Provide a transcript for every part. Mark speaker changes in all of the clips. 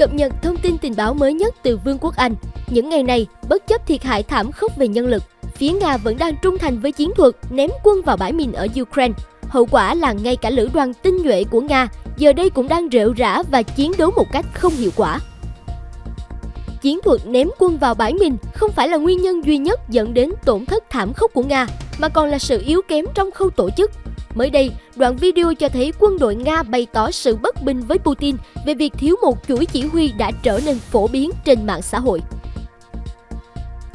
Speaker 1: Cập nhật thông tin tình báo mới nhất từ Vương quốc Anh. Những ngày này, bất chấp thiệt hại thảm khốc về nhân lực, phía Nga vẫn đang trung thành với chiến thuật ném quân vào bãi mìn ở Ukraine. Hậu quả là ngay cả lữ đoàn tinh nhuệ của Nga giờ đây cũng đang rệu rã và chiến đấu một cách không hiệu quả. Chiến thuật ném quân vào bãi mìn không phải là nguyên nhân duy nhất dẫn đến tổn thất thảm khốc của Nga, mà còn là sự yếu kém trong khâu tổ chức. Mới đây, đoạn video cho thấy quân đội Nga bày tỏ sự bất bình với Putin về việc thiếu một chuỗi chỉ huy đã trở nên phổ biến trên mạng xã hội.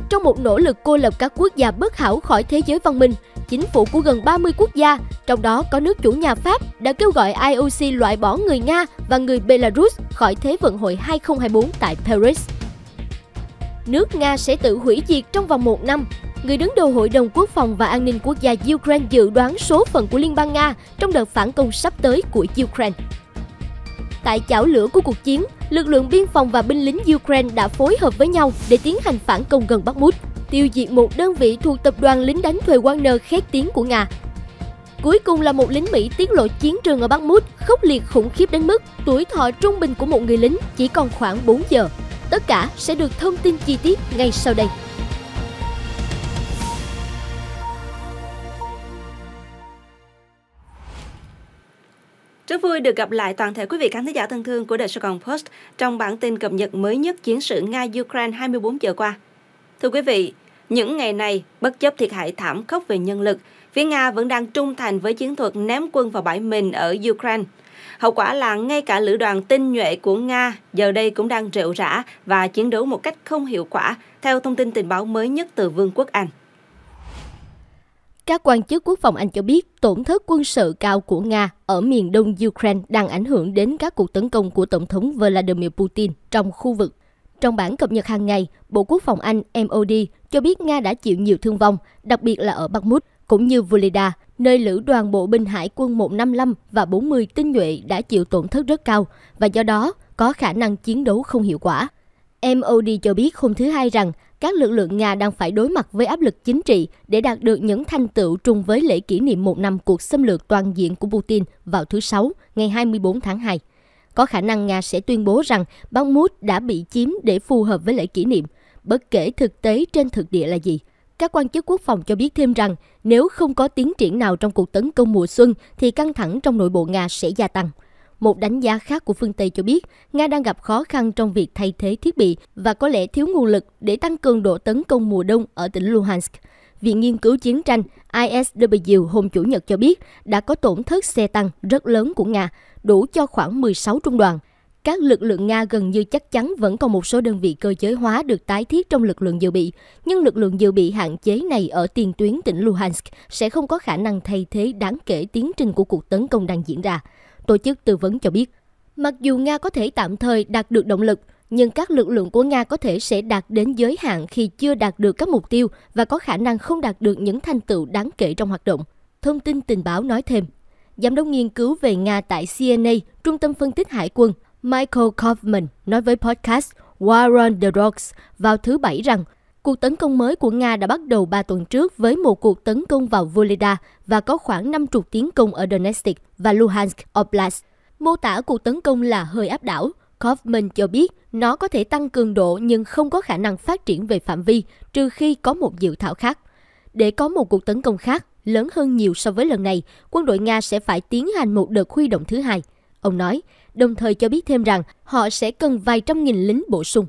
Speaker 1: Trong một nỗ lực cô lập các quốc gia bất hảo khỏi thế giới văn minh, chính phủ của gần 30 quốc gia, trong đó có nước chủ nhà Pháp, đã kêu gọi IOC loại bỏ người Nga và người Belarus khỏi Thế vận hội 2024 tại Paris. Nước Nga sẽ tự hủy diệt trong vòng một năm người đứng đầu Hội đồng Quốc phòng và An ninh Quốc gia Ukraine dự đoán số phận của Liên bang Nga trong đợt phản công sắp tới của Ukraine. Tại chảo lửa của cuộc chiến, lực lượng biên phòng và binh lính Ukraine đã phối hợp với nhau để tiến hành phản công gần Mút, tiêu diệt một đơn vị thuộc tập đoàn lính đánh thuê Wagner khét tiếng của Nga. Cuối cùng là một lính Mỹ tiết lộ chiến trường ở Mút khốc liệt khủng khiếp đến mức tuổi thọ trung bình của một người lính chỉ còn khoảng 4 giờ. Tất cả sẽ được thông tin chi tiết ngay sau đây. Rất vui được gặp lại toàn thể quý vị khán thính giả thân thương của The Sài Gòn Post trong bản tin cập nhật mới nhất chiến sự Nga-Ukraine 24 giờ qua. Thưa quý vị, những ngày này, bất chấp thiệt hại thảm khốc về nhân lực, phía Nga vẫn đang trung thành với chiến thuật ném quân vào bãi mình ở Ukraine. Hậu quả là ngay cả lữ đoàn tinh nhuệ của Nga giờ đây cũng đang rệu rã và chiến đấu một cách không hiệu quả, theo thông tin tình báo mới nhất từ Vương quốc Anh. Các quan chức quốc phòng Anh cho biết tổn thất quân sự cao của Nga ở miền đông Ukraine đang ảnh hưởng đến các cuộc tấn công của Tổng thống Vladimir Putin trong khu vực. Trong bản cập nhật hàng ngày, Bộ Quốc phòng Anh MOD cho biết Nga đã chịu nhiều thương vong, đặc biệt là ở Bakhmut cũng như Vuleda, nơi lữ đoàn bộ binh hải quân 155 và 40 tinh nhuệ đã chịu tổn thất rất cao và do đó có khả năng chiến đấu không hiệu quả. MOD cho biết hôm thứ Hai rằng các lực lượng Nga đang phải đối mặt với áp lực chính trị để đạt được những thành tựu trùng với lễ kỷ niệm một năm cuộc xâm lược toàn diện của Putin vào thứ Sáu, ngày 24 tháng 2. Có khả năng Nga sẽ tuyên bố rằng Bakhmut đã bị chiếm để phù hợp với lễ kỷ niệm, bất kể thực tế trên thực địa là gì. Các quan chức quốc phòng cho biết thêm rằng nếu không có tiến triển nào trong cuộc tấn công mùa xuân thì căng thẳng trong nội bộ Nga sẽ gia tăng. Một đánh giá khác của phương Tây cho biết, Nga đang gặp khó khăn trong việc thay thế thiết bị và có lẽ thiếu nguồn lực để tăng cường độ tấn công mùa đông ở tỉnh Luhansk. Viện Nghiên cứu Chiến tranh ISW hôm Chủ nhật cho biết đã có tổn thất xe tăng rất lớn của Nga, đủ cho khoảng 16 trung đoàn. Các lực lượng Nga gần như chắc chắn vẫn còn một số đơn vị cơ giới hóa được tái thiết trong lực lượng dự bị, nhưng lực lượng dự bị hạn chế này ở tiền tuyến tỉnh Luhansk sẽ không có khả năng thay thế đáng kể tiến trình của cuộc tấn công đang diễn ra tổ chức tư vấn cho biết. Mặc dù Nga có thể tạm thời đạt được động lực, nhưng các lực lượng của Nga có thể sẽ đạt đến giới hạn khi chưa đạt được các mục tiêu và có khả năng không đạt được những thành tựu đáng kể trong hoạt động. Thông tin tình báo nói thêm, Giám đốc nghiên cứu về Nga tại CNA, Trung tâm Phân tích Hải quân, Michael Kaufman nói với podcast War on the Rocks vào thứ Bảy rằng Cuộc tấn công mới của Nga đã bắt đầu 3 tuần trước với một cuộc tấn công vào Voleda và có khoảng 50 tiến công ở Donetsk và Luhansk Oblast. Mô tả cuộc tấn công là hơi áp đảo. Kaufman cho biết nó có thể tăng cường độ nhưng không có khả năng phát triển về phạm vi trừ khi có một dự thảo khác. Để có một cuộc tấn công khác lớn hơn nhiều so với lần này, quân đội Nga sẽ phải tiến hành một đợt huy động thứ hai. Ông nói, đồng thời cho biết thêm rằng họ sẽ cần vài trăm nghìn lính bổ sung.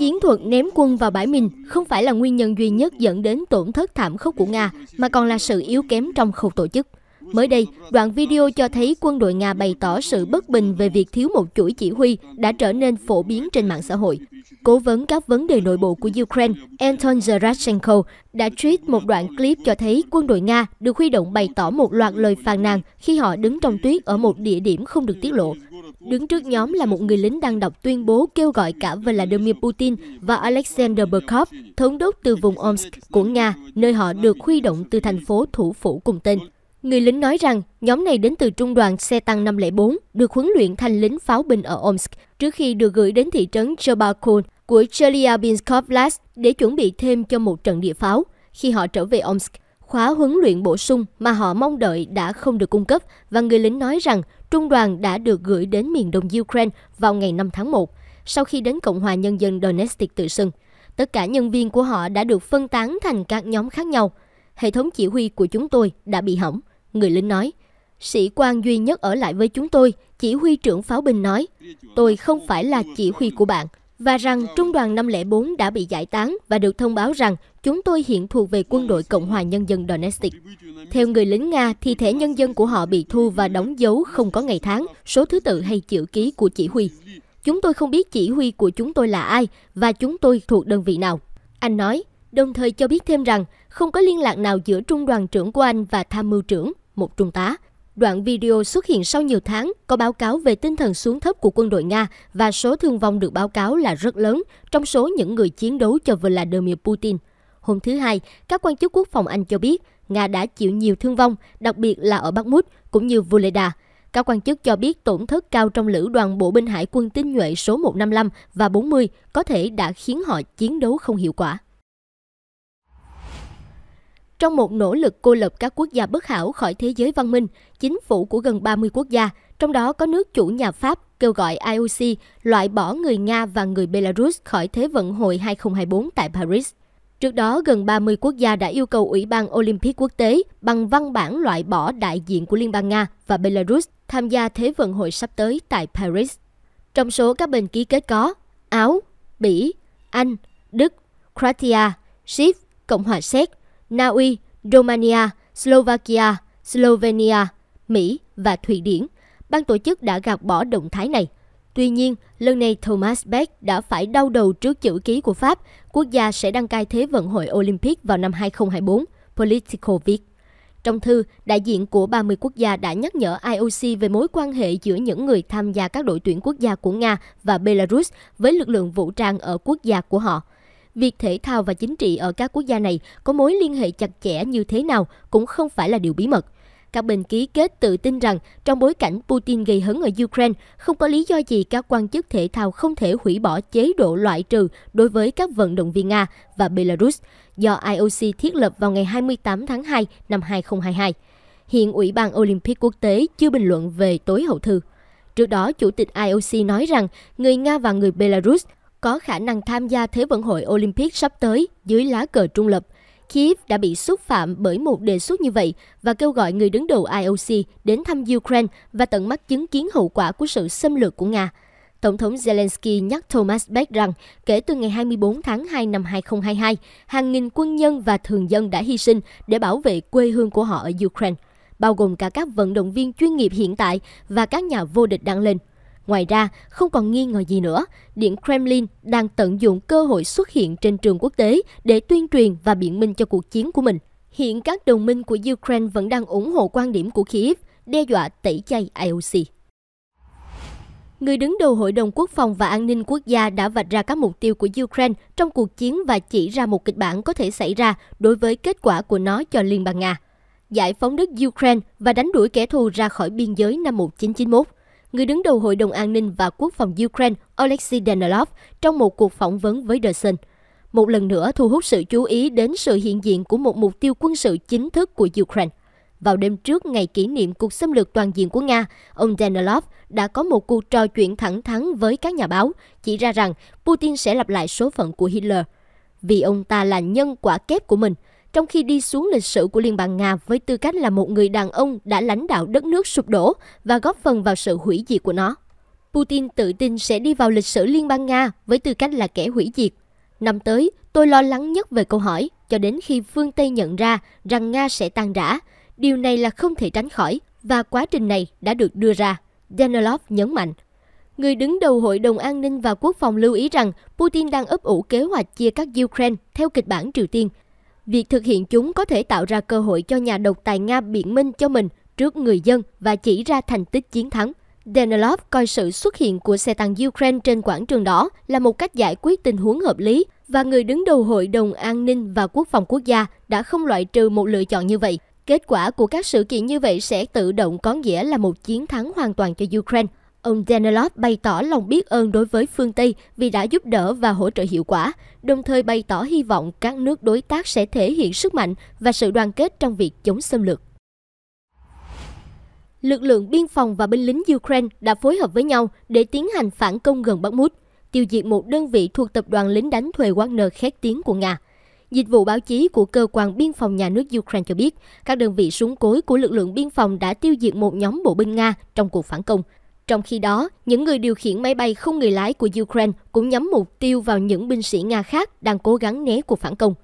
Speaker 1: Chiến thuật ném quân vào bãi mìn không phải là nguyên nhân duy nhất dẫn đến tổn thất thảm khốc của Nga, mà còn là sự yếu kém trong khâu tổ chức. Mới đây, đoạn video cho thấy quân đội Nga bày tỏ sự bất bình về việc thiếu một chuỗi chỉ huy đã trở nên phổ biến trên mạng xã hội. Cố vấn các vấn đề nội bộ của Ukraine, Anton Zerashenko, đã tweet một đoạn clip cho thấy quân đội Nga được huy động bày tỏ một loạt lời phàn nàn khi họ đứng trong tuyết ở một địa điểm không được tiết lộ. Đứng trước nhóm là một người lính đang đọc tuyên bố kêu gọi cả Vladimir Putin và Alexander Berkov, thống đốc từ vùng Omsk của Nga, nơi họ được huy động từ thành phố thủ phủ cùng tên. Người lính nói rằng nhóm này đến từ trung đoàn xe tăng 504, được huấn luyện thành lính pháo binh ở Omsk trước khi được gửi đến thị trấn Chobakul của Chelyabinsk Oblast để chuẩn bị thêm cho một trận địa pháo. Khi họ trở về Omsk, khóa huấn luyện bổ sung mà họ mong đợi đã không được cung cấp và người lính nói rằng Trung đoàn đã được gửi đến miền đông Ukraine vào ngày 5 tháng 1, sau khi đến Cộng hòa Nhân dân Donetsk tự xưng. Tất cả nhân viên của họ đã được phân tán thành các nhóm khác nhau. Hệ thống chỉ huy của chúng tôi đã bị hỏng, người lính nói. Sĩ quan duy nhất ở lại với chúng tôi, chỉ huy trưởng pháo binh nói, tôi không phải là chỉ huy của bạn, và rằng trung đoàn 504 đã bị giải tán và được thông báo rằng Chúng tôi hiện thuộc về quân đội Cộng hòa Nhân dân Donetsk. Theo người lính Nga, thi thể nhân dân của họ bị thu và đóng dấu không có ngày tháng, số thứ tự hay chữ ký của chỉ huy. Chúng tôi không biết chỉ huy của chúng tôi là ai và chúng tôi thuộc đơn vị nào. Anh nói, đồng thời cho biết thêm rằng không có liên lạc nào giữa trung đoàn trưởng của anh và tham mưu trưởng, một trung tá. Đoạn video xuất hiện sau nhiều tháng có báo cáo về tinh thần xuống thấp của quân đội Nga và số thương vong được báo cáo là rất lớn trong số những người chiến đấu cho Vladimir Putin. Hôm thứ Hai, các quan chức quốc phòng Anh cho biết Nga đã chịu nhiều thương vong, đặc biệt là ở bắc mút cũng như Vuleda. Các quan chức cho biết tổn thất cao trong lữ đoàn bộ binh hải quân tinh nhuệ số 155 và 40 có thể đã khiến họ chiến đấu không hiệu quả. Trong một nỗ lực cô lập các quốc gia bất hảo khỏi thế giới văn minh, chính phủ của gần 30 quốc gia, trong đó có nước chủ nhà Pháp, kêu gọi IOC loại bỏ người Nga và người Belarus khỏi Thế vận hội 2024 tại Paris. Trước đó, gần 30 quốc gia đã yêu cầu Ủy ban Olympic quốc tế bằng văn bản loại bỏ đại diện của Liên bang Nga và Belarus tham gia Thế vận hội sắp tới tại Paris. Trong số các bên ký kết có Áo, Bỉ, Anh, Đức, Croatia, Ship, Cộng hòa Séc, Na Uy, Romania, Slovakia, Slovenia, Mỹ và Thụy Điển. Ban tổ chức đã gạt bỏ động thái này – Tuy nhiên, lần này Thomas Bach đã phải đau đầu trước chữ ký của Pháp, quốc gia sẽ đăng cai Thế vận hội Olympic vào năm 2024, Politico viết. Trong thư, đại diện của 30 quốc gia đã nhắc nhở IOC về mối quan hệ giữa những người tham gia các đội tuyển quốc gia của Nga và Belarus với lực lượng vũ trang ở quốc gia của họ. Việc thể thao và chính trị ở các quốc gia này có mối liên hệ chặt chẽ như thế nào cũng không phải là điều bí mật các bên ký kết tự tin rằng trong bối cảnh Putin gây hấn ở Ukraine, không có lý do gì các quan chức thể thao không thể hủy bỏ chế độ loại trừ đối với các vận động viên Nga và Belarus do IOC thiết lập vào ngày 28 tháng 2 năm 2022. Hiện Ủy ban Olympic Quốc tế chưa bình luận về tối hậu thư. Trước đó, Chủ tịch IOC nói rằng người Nga và người Belarus có khả năng tham gia Thế vận hội Olympic sắp tới dưới lá cờ trung lập – Kiev đã bị xúc phạm bởi một đề xuất như vậy và kêu gọi người đứng đầu IOC đến thăm Ukraine và tận mắt chứng kiến hậu quả của sự xâm lược của Nga. Tổng thống Zelensky nhắc Thomas Beck rằng kể từ ngày 24 tháng 2 năm 2022, hàng nghìn quân nhân và thường dân đã hy sinh để bảo vệ quê hương của họ ở Ukraine, bao gồm cả các vận động viên chuyên nghiệp hiện tại và các nhà vô địch đang lên. Ngoài ra, không còn nghi ngờ gì nữa, Điện Kremlin đang tận dụng cơ hội xuất hiện trên trường quốc tế để tuyên truyền và biện minh cho cuộc chiến của mình. Hiện các đồng minh của Ukraine vẫn đang ủng hộ quan điểm của Kiev, đe dọa tẩy chay IOC. Người đứng đầu Hội đồng Quốc phòng và An ninh Quốc gia đã vạch ra các mục tiêu của Ukraine trong cuộc chiến và chỉ ra một kịch bản có thể xảy ra đối với kết quả của nó cho Liên bang Nga. Giải phóng đất Ukraine và đánh đuổi kẻ thù ra khỏi biên giới năm 1991 người đứng đầu Hội đồng An ninh và Quốc phòng Ukraine Oleksiy Danilov trong một cuộc phỏng vấn với The Sun. Một lần nữa thu hút sự chú ý đến sự hiện diện của một mục tiêu quân sự chính thức của Ukraine. Vào đêm trước ngày kỷ niệm cuộc xâm lược toàn diện của Nga, ông Danilov đã có một cuộc trò chuyện thẳng thắn với các nhà báo, chỉ ra rằng Putin sẽ lặp lại số phận của Hitler. Vì ông ta là nhân quả kép của mình – trong khi đi xuống lịch sử của Liên bang Nga với tư cách là một người đàn ông đã lãnh đạo đất nước sụp đổ và góp phần vào sự hủy diệt của nó. Putin tự tin sẽ đi vào lịch sử Liên bang Nga với tư cách là kẻ hủy diệt. Năm tới, tôi lo lắng nhất về câu hỏi cho đến khi phương Tây nhận ra rằng Nga sẽ tan rã. Điều này là không thể tránh khỏi và quá trình này đã được đưa ra, Danilov nhấn mạnh. Người đứng đầu Hội đồng An ninh và Quốc phòng lưu ý rằng Putin đang ấp ủ kế hoạch chia các Ukraine theo kịch bản Triều Tiên – Việc thực hiện chúng có thể tạo ra cơ hội cho nhà độc tài Nga biện minh cho mình trước người dân và chỉ ra thành tích chiến thắng. Danilov coi sự xuất hiện của xe tăng Ukraine trên quảng trường đó là một cách giải quyết tình huống hợp lý và người đứng đầu Hội đồng An ninh và Quốc phòng quốc gia đã không loại trừ một lựa chọn như vậy. Kết quả của các sự kiện như vậy sẽ tự động có nghĩa là một chiến thắng hoàn toàn cho Ukraine. Ông Danilov bày tỏ lòng biết ơn đối với phương Tây vì đã giúp đỡ và hỗ trợ hiệu quả, đồng thời bày tỏ hy vọng các nước đối tác sẽ thể hiện sức mạnh và sự đoàn kết trong việc chống xâm lược. Lực lượng biên phòng và binh lính Ukraine đã phối hợp với nhau để tiến hành phản công gần Bakhmut, tiêu diệt một đơn vị thuộc tập đoàn lính đánh thuê Wagner khét tiếng của Nga. Dịch vụ báo chí của cơ quan biên phòng nhà nước Ukraine cho biết, các đơn vị súng cối của lực lượng biên phòng đã tiêu diệt một nhóm bộ binh Nga trong cuộc phản công – trong khi đó, những người điều khiển máy bay không người lái của Ukraine cũng nhắm mục tiêu vào những binh sĩ Nga khác đang cố gắng né cuộc phản công.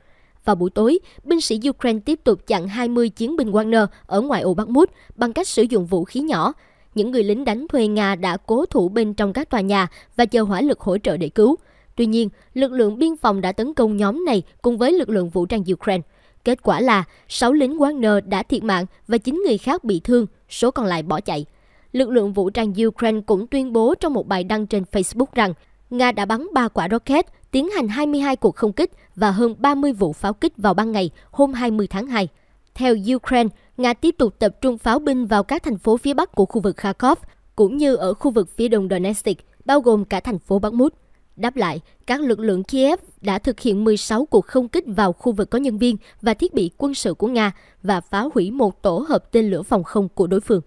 Speaker 1: Vào buổi tối, binh sĩ Ukraine tiếp tục chặn 20 chiến binh Wagner ở ngoại ô Bakhmut bằng cách sử dụng vũ khí nhỏ. Những người lính đánh thuê Nga đã cố thủ bên trong các tòa nhà và chờ hỏa lực hỗ trợ để cứu. Tuy nhiên, lực lượng biên phòng đã tấn công nhóm này cùng với lực lượng vũ trang Ukraine. Kết quả là 6 lính Wagner đã thiệt mạng và 9 người khác bị thương, số còn lại bỏ chạy lực lượng vũ trang Ukraine cũng tuyên bố trong một bài đăng trên Facebook rằng Nga đã bắn 3 quả rocket, tiến hành 22 cuộc không kích và hơn 30 vụ pháo kích vào ban ngày hôm 20 tháng 2. Theo Ukraine, Nga tiếp tục tập trung pháo binh vào các thành phố phía bắc của khu vực Kharkov, cũng như ở khu vực phía đông Donetsk, bao gồm cả thành phố Bakhmut. Đáp lại, các lực lượng Kiev đã thực hiện 16 cuộc không kích vào khu vực có nhân viên và thiết bị quân sự của Nga và phá hủy một tổ hợp tên lửa phòng không của đối phương.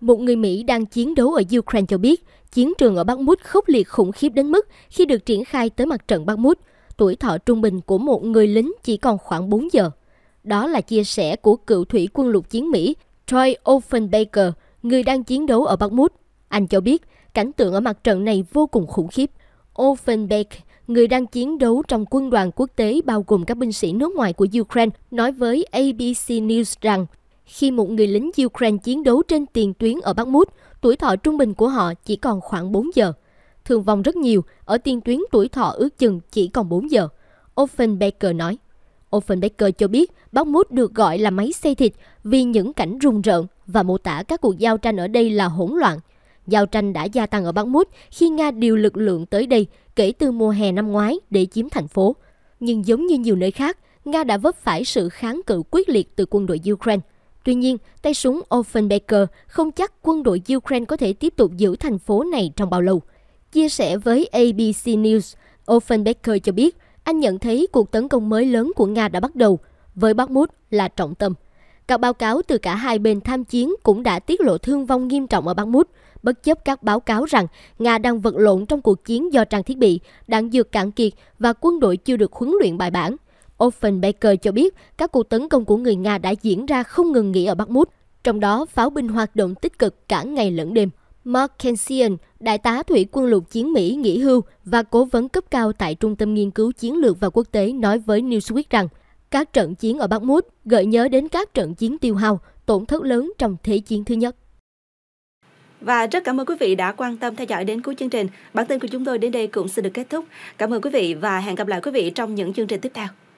Speaker 1: Một người Mỹ đang chiến đấu ở Ukraine cho biết, chiến trường ở Bakhmut khốc liệt khủng khiếp đến mức khi được triển khai tới mặt trận Bakhmut, tuổi thọ trung bình của một người lính chỉ còn khoảng 4 giờ. Đó là chia sẻ của cựu thủy quân lục chiến Mỹ Troy Offenbaker, người đang chiến đấu ở Bakhmut. Anh cho biết, cảnh tượng ở mặt trận này vô cùng khủng khiếp. Offenbaker, người đang chiến đấu trong quân đoàn quốc tế bao gồm các binh sĩ nước ngoài của Ukraine, nói với ABC News rằng khi một người lính Ukraine chiến đấu trên tiền tuyến ở Bắc Mút, tuổi thọ trung bình của họ chỉ còn khoảng 4 giờ. Thương vong rất nhiều, ở tiền tuyến tuổi thọ ước chừng chỉ còn 4 giờ. Offenbaker nói. Offenbaker cho biết Bắc Mút được gọi là máy xây thịt vì những cảnh rùng rợn và mô tả các cuộc giao tranh ở đây là hỗn loạn. Giao tranh đã gia tăng ở Bắc Mút khi Nga điều lực lượng tới đây kể từ mùa hè năm ngoái để chiếm thành phố. Nhưng giống như nhiều nơi khác, Nga đã vấp phải sự kháng cự quyết liệt từ quân đội Ukraine. Tuy nhiên, tay súng Offenbaker không chắc quân đội Ukraine có thể tiếp tục giữ thành phố này trong bao lâu. Chia sẻ với ABC News, Offenbaker cho biết anh nhận thấy cuộc tấn công mới lớn của Nga đã bắt đầu, với Bakhmut là trọng tâm. Các báo cáo từ cả hai bên tham chiến cũng đã tiết lộ thương vong nghiêm trọng ở Bakhmut, bất chấp các báo cáo rằng Nga đang vật lộn trong cuộc chiến do trang thiết bị, đạn dược cạn kiệt và quân đội chưa được huấn luyện bài bản. Offenbaker cho biết các cuộc tấn công của người Nga đã diễn ra không ngừng nghỉ ở Bakhmut, trong đó pháo binh hoạt động tích cực cả ngày lẫn đêm. Mark Kensian, đại tá thủy quân lục chiến Mỹ nghỉ hưu và cố vấn cấp cao tại Trung tâm Nghiên cứu Chiến lược và Quốc tế nói với Newsweek rằng các trận chiến ở Bakhmut gợi nhớ đến các trận chiến tiêu hao, tổn thất lớn trong Thế chiến thứ nhất. Và rất cảm ơn quý vị đã quan tâm theo dõi đến cuối chương trình. Bản tin của chúng tôi đến đây cũng xin được kết thúc. Cảm ơn quý vị và hẹn gặp lại quý vị trong những chương trình tiếp theo.